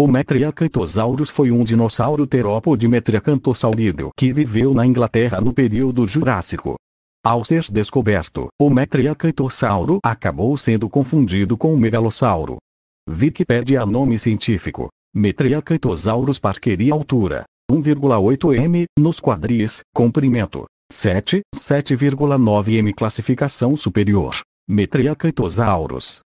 O Metriacanthosaurus foi um dinossauro terópode Metriacanthosaurídeo que viveu na Inglaterra no período Jurássico. Ao ser descoberto, o Metriacantossauro acabou sendo confundido com o megalossauro. Wikipedia nome científico. Metriacanthosaurus parqueria altura 1,8 m nos quadris, comprimento 7, 7,9 m classificação superior. Metriacanthosaurus